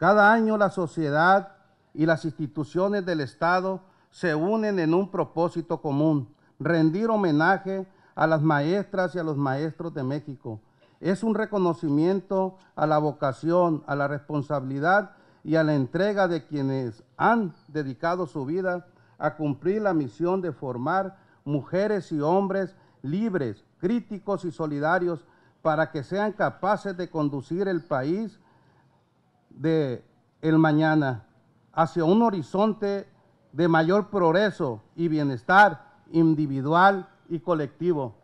Cada año la sociedad y las instituciones del Estado se unen en un propósito común, rendir homenaje a las maestras y a los maestros de México. Es un reconocimiento a la vocación, a la responsabilidad y a la entrega de quienes han dedicado su vida a cumplir la misión de formar mujeres y hombres libres, críticos y solidarios para que sean capaces de conducir el país de el mañana hacia un horizonte de mayor progreso y bienestar individual y colectivo.